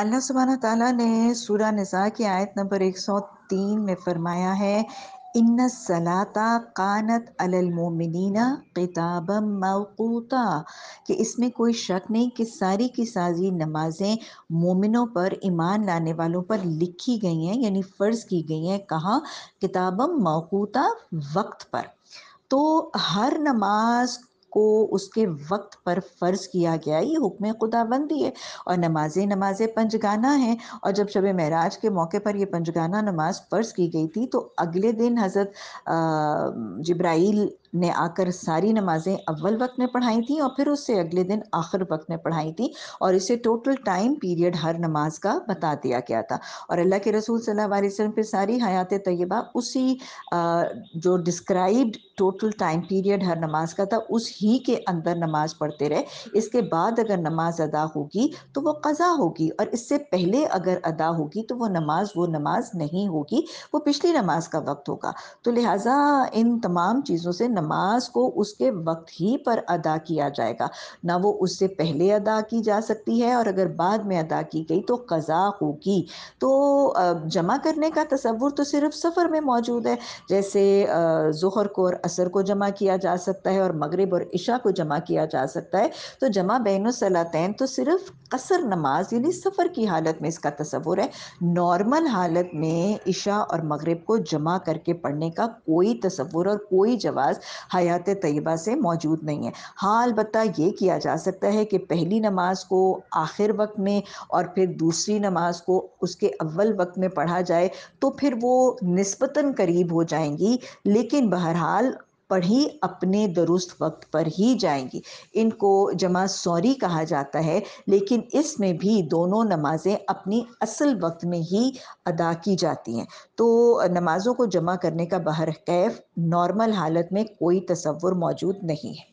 अल्लाह सुबहाना ताला ने सूरा निसा की आयत नंबर 103 में फरमाया है इन सलाता कानत अलमोमिना किताब मौकूता कि इसमें कोई शक नहीं कि सारी की साजी नमाज़ें मोमिनों पर ईमान लाने वालों पर लिखी गई हैं यानी फ़र्ज़ की गई हैं कहाँ किताब मौकूता वक्त पर तो हर नमाज को उसके वक्त पर फ़र्ज़ किया गया ये हुक्म खुदाबंदी है और नमाज नमाजें पंजगाना हैं और जब शब महराज के मौके पर यह पंजगाना नमाज फ़र्ज़ की गई थी तो अगले दिन हज़रत जब्राइल ने आकर सारी नमाजें अव्वल वक्त में पढ़ाई थी और फिर उससे अगले दिन आखिर वक्त में पढ़ाई थी और इसे टोटल टाइम पीरियड हर नमाज का बता दिया गया था और अल्लाह के रसूल सल्लल्लाहु अलैहि वसल्लम सारी हयात तयबा उसी जो डिस्क्राइब्ड टोटल टाइम पीरियड हर नमाज का था उस ही के अंदर नमाज पढ़ते रहे इसके बाद अगर नमाज अदा होगी तो वो कज़ा होगी और इससे पहले अगर अदा होगी तो वो नमाज वो नमाज नहीं होगी वो पिछली नमाज का वक्त होगा तो लिहाजा इन तमाम चीज़ों से नमाज नमाज को उसके वक्त ही पर अदा किया जाएगा ना वो उससे पहले अदा की जा सकती है और अगर बाद में अदा की गई तो कज़ा होगी तो जमा करने का तस्वुर तो सिर्फ सफ़र में मौजूद है जैसे जहर को और असर को जमा किया जा सकता है और मगरब और इशा को जमा किया जा सकता है तो जमा बैन सलातैन तो सिर्फ कसर नमाज यानी सफ़र की हालत में इसका तस्वुर है नॉर्मल हालत में इशा और मगरब को जमा करके पढ़ने का कोई तस्वुर और कोई जवाज़ हयात तयबा से मौजूद नहीं है हाँ अलबत् ये किया जा सकता है कि पहली नमाज को आखिर वक्त में और फिर दूसरी नमाज को उसके अव्वल वक्त में पढ़ा जाए तो फिर वो नस्बता करीब हो जाएंगी लेकिन बहरहाल पढ़ी अपने दुरुस्त वक्त पर ही जाएंगी इनको जमा सॉरी कहा जाता है लेकिन इसमें भी दोनों नमाज़ें अपनी असल वक्त में ही अदा की जाती हैं तो नमाज़ों को जमा करने का बहर कैफ नॉर्मल हालत में कोई तस्वुर मौजूद नहीं है